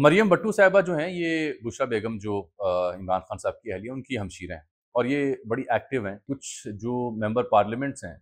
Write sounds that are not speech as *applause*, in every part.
मरियम भट्टू साहिबा जो हैं ये गुशा बेगम जो इमरान खान साहब की अहलिया उनकी हमशीर हैं और ये बड़ी एक्टिव हैं कुछ जो मेंबर पार्लियामेंट्स हैं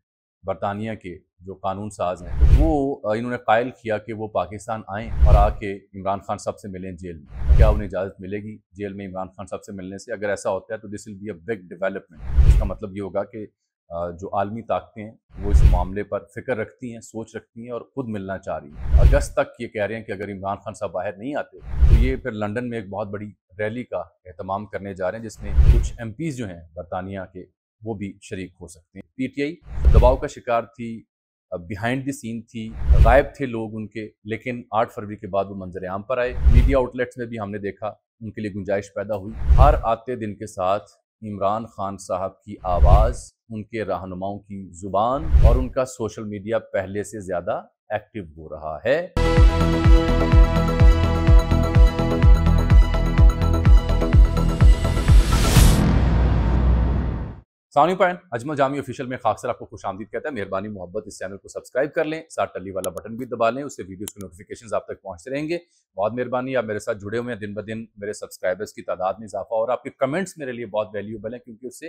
बरतानिया के जो कानून साज हैं तो वो इन्होंने कायल किया कि वो पाकिस्तान आएँ और आके इमरान खान साहब से मिलें जेल में क्या उन्हें इजाज़त मिलेगी जेल में इमरान खान साहब से मिलने से अगर ऐसा होता है तो this will be a big development इसका मतलब ये होगा कि जो आलमी ताकतें हैं वो इस मामले पर फिक्र रखती हैं सोच रखती हैं और खुद मिलना चाह रही हैं अगस्त तक ये कह रहे हैं कि अगर इमरान खान साहब बाहर नहीं आते तो ये फिर लंदन में एक बहुत बड़ी रैली का अहतमाम करने जा रहे हैं जिसमें कुछ एम जो हैं बरतानिया के वो भी शरीक हो सकते हैं पी टी आई दबाव का शिकार थी बिहाइंड द सीन थी गायब थे लोग उनके लेकिन 8 फरवरी के बाद वो मंजर आम पर आए मीडिया आउटलेट्स में भी हमने देखा उनके लिए गुंजाइश पैदा हुई हर आते दिन के साथ इमरान खान साहब की आवाज़ उनके रहनुमाओं की ज़ुबान और उनका सोशल मीडिया पहले से ज़्यादा एक्टिव हो रहा है सानी पैन अजमल जामी ऑफिशियल में खासकर आपको खुश आमदीद कहता है मेहरबानी मोहब्बत इस चैनल को सब्सक्राइब कर लें साथ टली वाला बटन भी दबा लें उससे वीडियोस के नोटिफिकेशन आप तक पहुंचते रहेंगे बहुत मेहरबानी आप मेरे साथ जुड़े हुए हैं दिन ब दिन मेरे सब्सक्राइबर्स की तादाद में इजाफा और आपके कमेंट्स मेरे लिए बहुत वैल्यूबल हैं क्योंकि उससे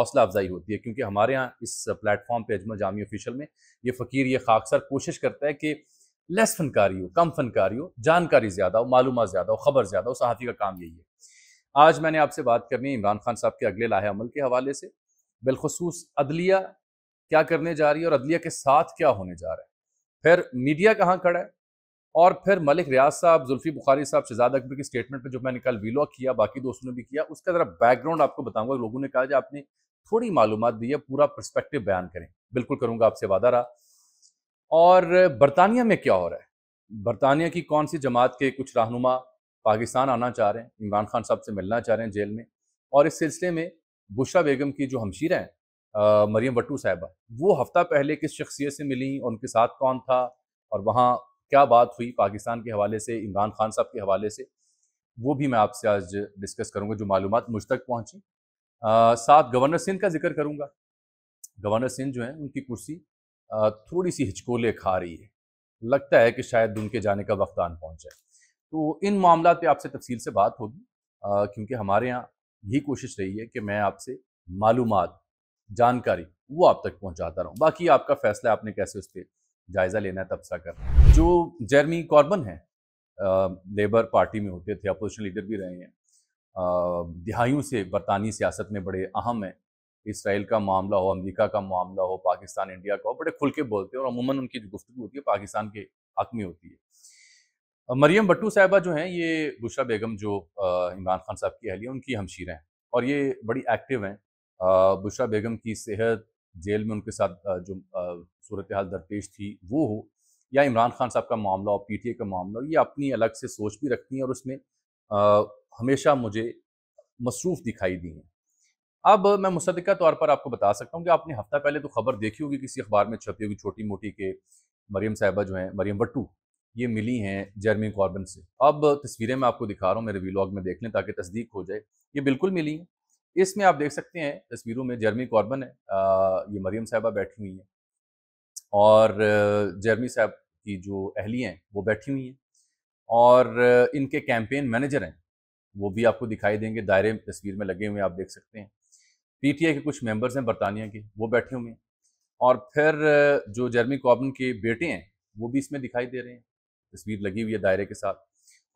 हौसला अफजाई होती है क्योंकि हमारे यहाँ इस प्लेटफॉर्म पर अजमल जामी ऑफिशियल में ये फ़कीर ये खाकसर कोशिश करता है कि लेस फनकारी हो कम फनकारी हो जानकारी ज़्यादा हो मालूम ज़्यादा हो खबर ज़्यादा हो सहाफ़ी का काम यही है आज मैंने आपसे बात करनी है इमरान खान साहब के अगले लाहे अमल के हवाले से बिलखसूस अदलिया क्या करने जा रही है और अदलिया के साथ क्या होने जा रहा है फिर मीडिया कहाँ खड़ा है और फिर मलिक रियाज साहब जुल्फी बुखारी साहब शहजाद अकबर की स्टेटमेंट पर जो मैंने कल वीलॉ किया बाकी दोस्तों ने भी किया उसका ज़रा बैकग्राउंड आपको बताऊंगा लोगों ने कहा कि आपने थोड़ी मालूम दी है पूरा परस्पेक्टिव बयान करें बिल्कुल करूँगा आपसे वादा रहा और बरतानिया में क्या हो रहा है बरतानिया की कौन सी जमात के कुछ रहनुमा पाकिस्तान आना चाह रहे हैं इमरान खान साहब से मिलना चाह रहे हैं जेल में और इस सिलसिले में बुशरा बेगम की जो हमशीरा हैं मरियम बट्टू साहबा वो हफ्ता पहले किस शख्सियत से मिली और उनके साथ कौन था और वहाँ क्या बात हुई पाकिस्तान के हवाले से इमरान खान साहब के हवाले से वो भी मैं आपसे आज डिस्कस करूँगा जो मालूम मुझ तक पहुँची साथ गवर्नर सिंध का जिक्र करूँगा गवर्नर सिंध जो हैं उनकी कुर्सी थोड़ी सी हिचकोले खा रही है लगता है कि शायद उनके जाने का वक्त आन पहुँच जाए तो इन मामला पर आपसे तफसील से बात होगी क्योंकि हमारे यहाँ यही कोशिश रही है कि मैं आपसे मालूम जानकारी वो आप तक पहुँचाता रहूं बाकी आपका फैसला आपने कैसे उस पर जायज़ा लेना है तबसा करना जो जर्मी कॉर्बन है लेबर पार्टी में होते थे अपोजिशन लीडर भी रहे हैं दिहाइयों से बरतानी सियासत में बड़े अहम हैं इसराइल का मामला हो अमेरिका का मामला हो पाकिस्तान इंडिया का हो बड़े खुल के बोलते हैं और अमूमन उनकी जो गुफ्तु होती है पाकिस्तान के हक में होती है मरियम बट्टू साहबा जो हैं ये बुशरा बेगम जो इमरान खान साहब की अहलिया उनकी हमशीर हैं और ये बड़ी एक्टिव हैं बुशरा बेगम की सेहत जेल में उनके साथ जो सूरत हाल दरपेश थी वो हो या इमरान खान साहब का मामला और पी का मामला ये अपनी अलग से सोच भी रखती हैं और उसमें आ, हमेशा मुझे मसरूफ़ दिखाई दी हैं अब मैं मुसदा तौर पर आपको बता सकता हूँ कि आपने हफ्ता पहले तो खबर देखी होगी किसी अखबार में छपी होगी छोटी मोटी के मरीम साहिबा जो हैं मरीम भट्टू ये मिली हैं जर्मी कॉर्बन से अब तस्वीरें मैं आपको दिखा रहा हूँ मेरे वीलॉग में देख लें ताकि तस्दीक हो जाए ये बिल्कुल मिली हैं इसमें आप देख सकते हैं तस्वीरों में जर्मी कॉर्बन है आ, ये मरियम साहबा बैठी हुई हैं और जर्मी साहब की जो अहली हैं वो बैठी हुई हैं और इनके कैंपेन मैनेजर हैं वो भी आपको दिखाई देंगे दायरे तस्वीर में लगे हुए आप देख सकते हैं पी के कुछ मेम्बर्स हैं बरतानिया के वो बैठे हुए हैं और फिर जो जर्मी कॉर्बन के बेटे हैं वो भी इसमें दिखाई दे रहे हैं तस्वीर लगी हुई है दायरे के साथ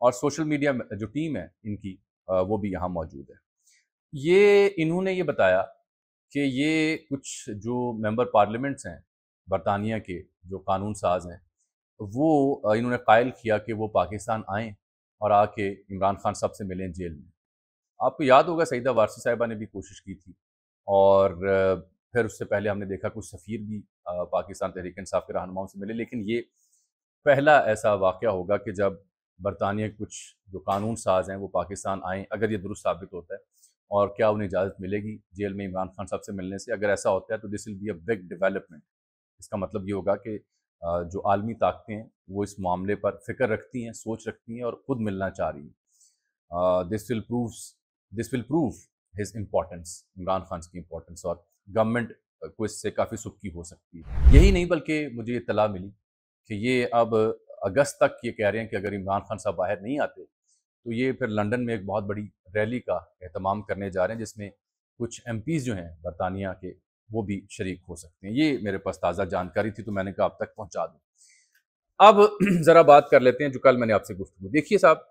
और सोशल मीडिया जो टीम है इनकी वो भी यहाँ मौजूद है ये इन्होंने ये बताया कि ये कुछ जो मेंबर पार्लियामेंट्स हैं बरतानिया के जो कानून साज हैं वो इन्होंने कायल किया कि वो पाकिस्तान आएँ और आके इमरान खान साहब से मिलें जेल में आपको याद होगा सईदा वारसी साहिबा ने भी कोशिश की थी और फिर उससे पहले हमने देखा कुछ सफ़ीर भी पाकिस्तान तहरीक इंसाफ के रहनुमाओं से मिले लेकिन ये पहला ऐसा वाक़ होगा कि जब बरतानिया कुछ जो कानून साज हैं वो पाकिस्तान आएँ अगर ये दुरुस्त साबित होता है और क्या उन्हें इजाज़त मिलेगी जेल में इमरान खान साहब से मिलने से अगर ऐसा होता है तो this will be a big development इसका मतलब ये होगा कि जो आलमी ताकतें हैं वो इस मामले पर फिक्र रखती हैं सोच रखती हैं और ख़ुद मिलना चाह रही हैं this will prove this will prove his importance Imran Khan की इम्पोर्टेंस और गवर्नमेंट को इससे काफ़ी सुखी हो सकती है यही नहीं बल्कि मुझे इतला मिली कि ये अब अगस्त तक ये कह रहे हैं कि अगर इमरान खान साहब बाहर नहीं आते तो ये फिर लंदन में एक बहुत बड़ी रैली का अहतमाम करने जा रहे हैं जिसमें कुछ एम जो हैं बरतानिया के वो भी शरीक हो सकते हैं ये मेरे पास ताज़ा जानकारी थी तो मैंने कहा अब तक पहुँचा दूँ अब *clears throat* ज़रा बात कर लेते हैं जो कल मैंने आपसे गुफ्तु देखिए साहब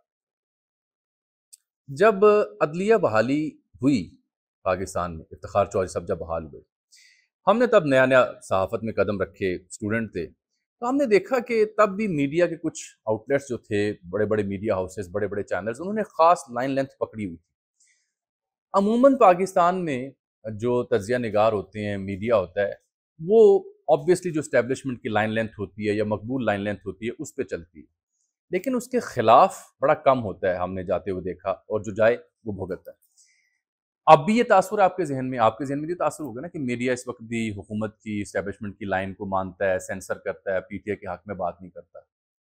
जब अदलिया बहाली हुई पाकिस्तान में इफ्तार चौधरी साहब जब बहाल हुए हमने तब नया नया सहाफत में कदम रखे स्टूडेंट थे तो हमने देखा कि तब भी मीडिया के कुछ आउटलेट्स जो थे बड़े बड़े मीडिया हाउसेस बड़े बड़े चैनल्स उन्होंने खास लाइन लेंथ पकड़ी हुई थी अमूमन पाकिस्तान में जो तजिया नगार होते हैं मीडिया होता है वो ऑब्वियसली जो इस्टेब्लिशमेंट की लाइन लेंथ होती है या मकबूल लाइन लेंथ होती है उस पर चलती है लेकिन उसके ख़िलाफ़ बड़ा कम होता है हमने जाते हुए देखा और जो जाए वो भुगतता है अब भी ये तासुर आपके जहन में आपके जहन में ये तासुर होगा ना कि मीडिया इस वक्त भी हुकूमत की इस्टेबलिशमेंट की लाइन को मानता है सेंसर करता है पीटीआई के हक में बात नहीं करता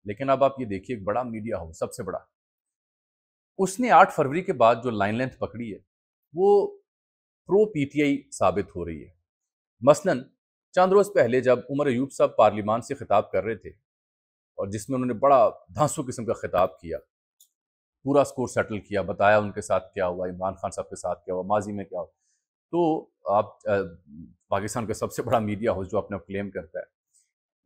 लेकिन अब आप ये देखिए एक बड़ा मीडिया हो सबसे बड़ा उसने आठ फरवरी के बाद जो लाइन लेंथ पकड़ी है वो प्रो पीटीआई साबित हो रही है मसलन चंद रोज़ पहले जब उमर अयूब साहब पार्लियामान से खिताब कर रहे थे और जिसमें उन्होंने बड़ा धांसू किस्म का खिताब किया पूरा स्कोर सेटल किया बताया उनके साथ क्या हुआ इमरान खान साहब के साथ क्या हुआ माजी में क्या हुआ तो आप पाकिस्तान का सबसे बड़ा मीडिया हाउस जो आप क्लेम करता है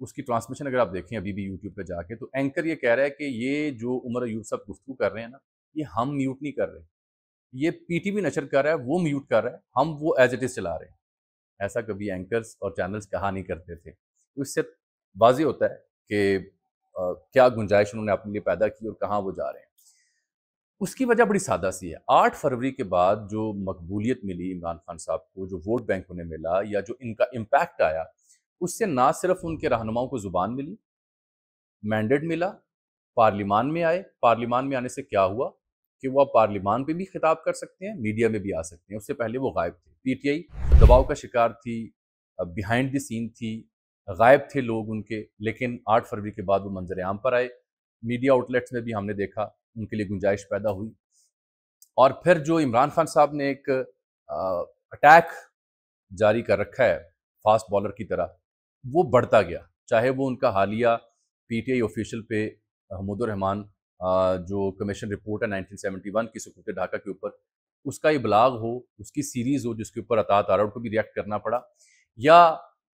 उसकी ट्रांसमिशन अगर आप देखें अभी भी यूट्यूब पर जाके तो एंकर ये कह रहा है कि ये जो उमर अयूब साहब गुफ्तु कर रहे हैं ना ये हम म्यूट नहीं कर रहे ये पीटीवी नशर कर रहा है वो म्यूट कर रहा है हम वो एज इट इज़ चला रहे हैं ऐसा कभी एंकर्स और चैनल्स कहा नहीं करते थे तो इससे वाजी होता है कि क्या गुंजाइश उन्होंने अपने लिए पैदा की और कहाँ वो जा रहे हैं उसकी वजह बड़ी सादा सी है आठ फरवरी के बाद जो मकबूलियत मिली इमरान खान साहब को जो वोट बैंक उन्हें मिला या जो इनका इम्पैक्ट आया उससे ना सिर्फ उनके रहनुमाओं को ज़ुबान मिली मैंडेट मिला पार्लिमान में आए पार्लिमान में आने से क्या हुआ कि वो आप पार्लिमान पे भी खिताब कर सकते हैं मीडिया में भी आ सकते हैं उससे पहले वो गायब थे पीटीआई दबाव का शिकार थी बिहाइंड द सीन थी गायब थे लोग उनके लेकिन आठ फरवरी के बाद वो मंजर आम पर आए मीडिया आउटलेट्स में भी हमने देखा उनके लिए गुंजाइश पैदा हुई और फिर जो इमरान खान साहब ने एक अटैक जारी कर रखा है फास्ट बॉलर की तरह वो बढ़ता गया चाहे वो उनका हालिया पीटीआई ऑफिशियल पे रहमान जो कमीशन रिपोर्ट है 1971 की सकूत ढाका के ऊपर उसका इबलाग हो उसकी सीरीज़ हो जिसके ऊपर अतात आरड़ को भी रिएक्ट करना पड़ा या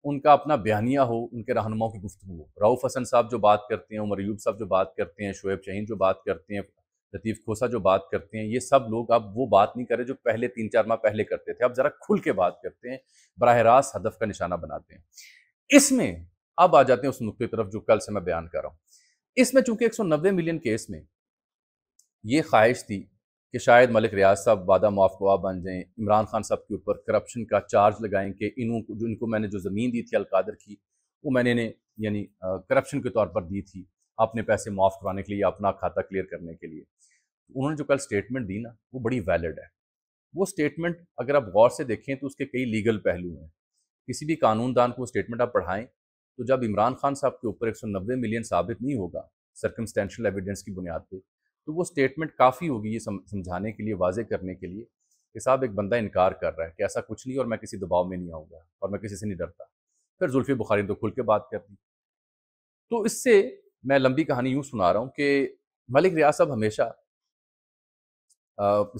उनका अपना बयानिया हो उनके रहनुमाओं की गुफ्तु हो राउफ हसन साहब जो बात करते हैं उमर यूब साहब जो बात करते हैं शोएब शहीन जो बात करते हैं लतीफ़ खोसा जो बात करते हैं ये सब लोग अब वो बात नहीं करे जो पहले तीन चार माह पहले करते थे अब ज़रा खुल के बात करते हैं बरह रास्त हदफ का निशाना बनाते हैं इसमें अब आ जाते हैं उस की तरफ जो कल से मैं बयान कर रहा हूँ इसमें चूंकि एक मिलियन केस में ये ख्वाहिश थी कि शायद मलिक रियाज साहब वादा मुआफ़ गवा बन जाएं इमरान खान साहब के ऊपर करप्शन का चार्ज लगाएं कि इनों जो इनको मैंने जो ज़मीन दी थी अलकादर की वो मैंने ने यानी करप्शन के तौर पर दी थी अपने पैसे माफ़ करवाने के लिए अपना खाता क्लियर करने के लिए तो उन्होंने जो कल स्टेटमेंट दी ना वो बड़ी वैलिड है वो स्टेटमेंट अगर आप गौर से देखें तो उसके कई लीगल पहलू हैं किसी भी कानूनदान को स्टेटमेंट आप पढ़ाएं तो जब इमरान खान साहब के ऊपर 190 मिलियन साबित नहीं होगा सर्कमस्टेंशल एविडेंस की बुनियाद पर तो वो स्टेटमेंट काफ़ी होगी ये समझाने के लिए वाजे करने के लिए कि साहब एक बंदा इनकार कर रहा है कि ऐसा कुछ नहीं और मैं किसी दबाव में नहीं आऊँगा और मैं किसी से नहीं डरता फिर जुल्फी बुखारी तो खुल के बात कर दी तो इससे मैं लंबी कहानी यूँ सुना रहा हूँ कि मलिक रियाज साहब हमेशा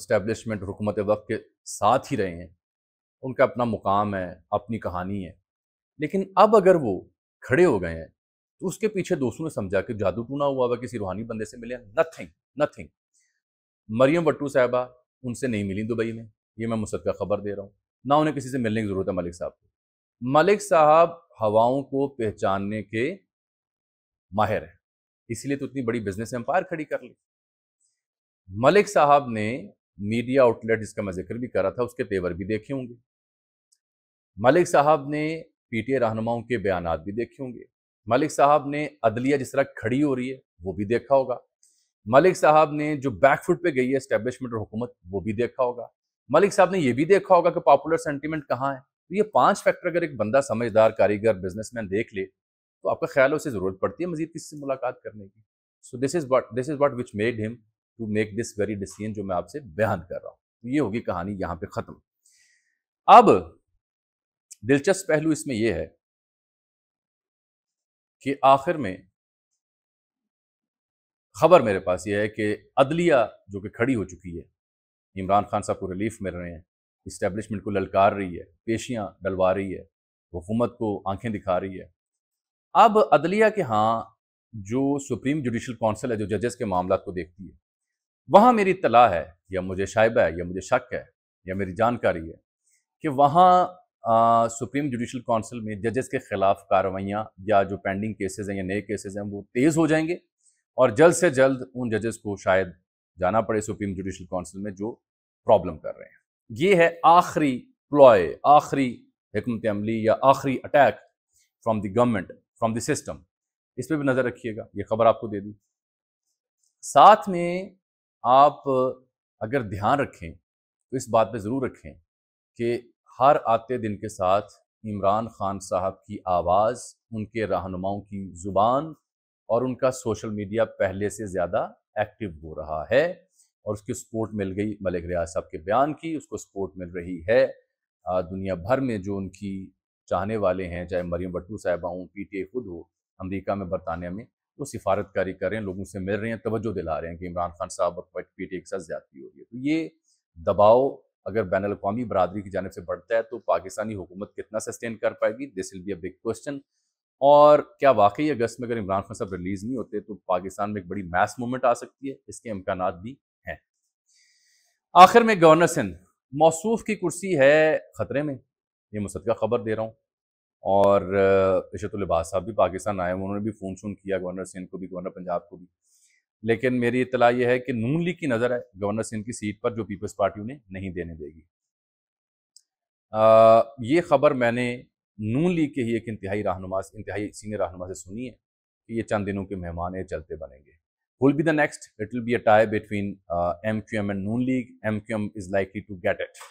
इस्टेबलिशमेंट हुकूमत वक्त के साथ ही रहे हैं उनका अपना मुकाम है अपनी कहानी है लेकिन अब अगर वो खड़े हो गए हैं तो उसके पीछे दोस्तों ने समझा कि जादू टूना हुआ हुआ किसी रूहानी बंदे से मिले नथिंग नथिंग मरियम वट्टू साहबा उनसे नहीं मिली दुबई में ये मैं मुसद का खबर दे रहा हूँ ना उन्हें किसी से मिलने की ज़रूरत है मलिक साहब को मलिक साहब हवाओं को पहचानने के माहिर हैं इसीलिए तो इतनी बड़ी बिजनेस एम्पायर खड़ी कर ली मलिक साहब ने मीडिया आउटलेट जिसका मैं जिक्र भी करा था उसके तेवर भी देखे होंगे मलिक साहब ने पीटीए रहनुमाओं के बयान भी देखे होंगे मलिक साहब ने अदलिया जिस तरह खड़ी हो रही है वो भी देखा होगा मलिक साहब ने जो बैकफुट पे गई है इस्टेब्लिशमेंट और हुकूमत वो भी देखा होगा मलिक साहब ने ये भी देखा होगा कि पॉपुलर सेंटिमेंट कहाँ है तो ये पांच फैक्टर अगर एक बंदा समझदार कारीगर बिजनेसमैन देख ले तो आपका ख्याल उसे ज़रूरत पड़ती है मजीद किसी से मुलाकात करने की so this is what this is what which made him to make this very decision जो मैं आपसे बयान कर रहा हूँ तो ये होगी कहानी यहाँ पे ख़त्म अब दिलचस्प पहलू इसमें यह है कि आखिर में खबर मेरे पास ये है कि अदलिया जो कि खड़ी हो चुकी है इमरान खान साहब को रिलीफ मिल रहे हैं इस्टेब्लिशमेंट को ललकार रही है पेशियाँ डलवा रही है हुकूमत को आंखें दिखा रही है अब अदलिया के हाँ जो सुप्रीम जुडिशल काउंसिल है जो जजेस के मामला को देखती है वहाँ मेरी इतला है या मुझे शायबा है या मुझे शक है या मेरी जानकारी है कि वहाँ सुप्रीम जुडिशल काउंसिल में जजेस के खिलाफ कार्रवाइयाँ या जो पेंडिंग केसेस हैं या नए केसेस हैं वो तेज़ हो जाएंगे और जल्द से जल्द उन जजेस को शायद जाना पड़े सुप्रीम जुडिशल काउंसिल में जो प्रॉब्लम कर रहे हैं ये है आखिरी प्लॉय आखिरी हमत अमली या आखिरी attack from the government from the system इस पर भी नज़र रखिएगा ये खबर आपको दे दी साथ में आप अगर ध्यान रखें तो इस बात पे ज़रूर रखें कि हर आते दिन के साथ इमरान खान साहब की आवाज़ उनके रहनुमाओं की ज़ुबान और उनका सोशल मीडिया पहले से ज़्यादा एक्टिव हो रहा है और उसकी सपोर्ट मिल गई मलिक रियाज साहब के बयान की उसको सपोर्ट मिल रही है दुनिया भर में जो उनकी चाहने वाले हैं चाहे मरियम भट्टू साहबा हों पी टी ए खुद हो अमरीका में बरतानिया में वो सिफारतकारी कर रहे हैं लोगों से मिल रहे हैं तवज्जो दिला रहे हैं कि इमरान खान साहब पी टी ए के साथ ज्यादा हो रही है तो ये दबाव अगर बैन अवी बरदरी की जानब से बढ़ता है तो पाकिस्तानी हुकूमत कितना सस्टेन कर पाएगी this will be a big question और क्या वाकई अगस्त में अगर इमरान खान साहब रिलीज नहीं होते तो पाकिस्तान में एक बड़ी मैस मूवमेंट आ सकती है इसके इम्कान भी हैं आखिर में गवर्नर सिंध मौसू की कुर्सी है ख़तरे में ये मुसदा खबर दे रहा हूँ और इशतुल्लबाज साहब भी पाकिस्तान आए उन्होंने भी फ़ोन शोन किया गवर्नर सिंध को भी गवर्नर पंजाब को भी लेकिन मेरी इतला यह है कि नून लीग की नज़र है गवर्नर सिंह की सीट पर जो पीपल्स पार्टी उन्हें नहीं देने देगी आ, ये खबर मैंने नून लीग के ही एक इंतहाई रहनुमा इंतहाई सीनियर रहनुमा से सुनी है कि ये चंद दिनों के मेहमान ये चलते बनेंगे the next it will be a tie between M Q M and Noon League M Q M is likely to get it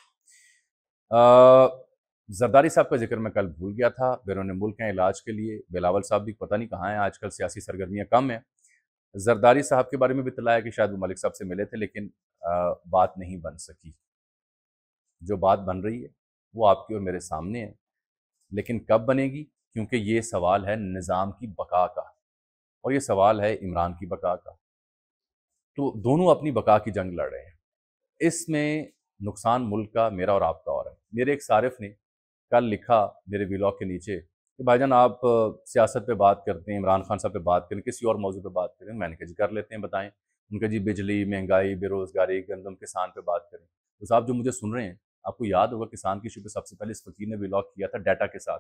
Zardari साहब का जिक्र मैं कल भूल गया था बैरून मुल्क हैं इलाज के लिए बिलावल साहब भी पता नहीं कहाँ हैं आजकल सियासी सरगर्मियाँ कम हैं जरदारी साहब के बारे में भी तलाया कि शायद वो मलिक साहब से मिले थे लेकिन आ, बात नहीं बन सकी जो बात बन रही है वो आपकी और मेरे सामने है लेकिन कब बनेगी क्योंकि ये सवाल है निज़ाम की बका का और ये सवाल है इमरान की बका का तो दोनों अपनी बका की जंग लड़ रहे हैं इसमें नुकसान मुल्क का मेरा और आपका और है मेरे एक सारिफ ने कल लिखा मेरे विलॉग के नीचे कि भाईजान आप सियासत पे बात करते हैं इमरान खान साहब पे बात करें किसी और मौजू पे बात करें मैंने कहा जी कर लेते हैं बताएं उनका जी बिजली महंगाई बेरोज़गारी गंदम किसान पे बात करें तो साहब जो मुझे सुन रहे हैं आपको याद होगा किसान की इशू सबसे पहले इस फ़कीर ने ब्लॉग किया था डाटा के साथ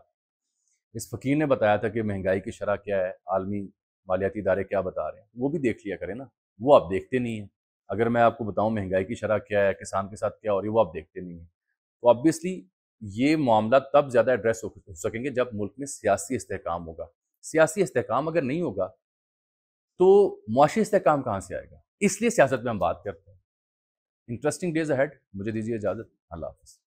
इस फ़कीर ने बताया था कि महंगाई की शरह क्या है आलमी मालियाती इदारे क्या बता रहे हैं वो भी देख लिया करें ना वो आप देखते नहीं हैं अगर मैं आपको बताऊँ महंगाई की शरह क्या है किसान के साथ क्या हो रही है वो आप देखते नहीं हैं तो ऑब्वियसली ये मामला तब ज़्यादा एड्रेस हो सकेंगे जब मुल्क में सियासी इसकाम होगा सियासी इसकाम अगर नहीं होगा तो मुआशी इसकाम कहाँ से आएगा इसलिए सियासत में हम बात करते हैं इंटरेस्टिंग डेज अहेड मुझे दीजिए इजाज़त अल्लाह हाफ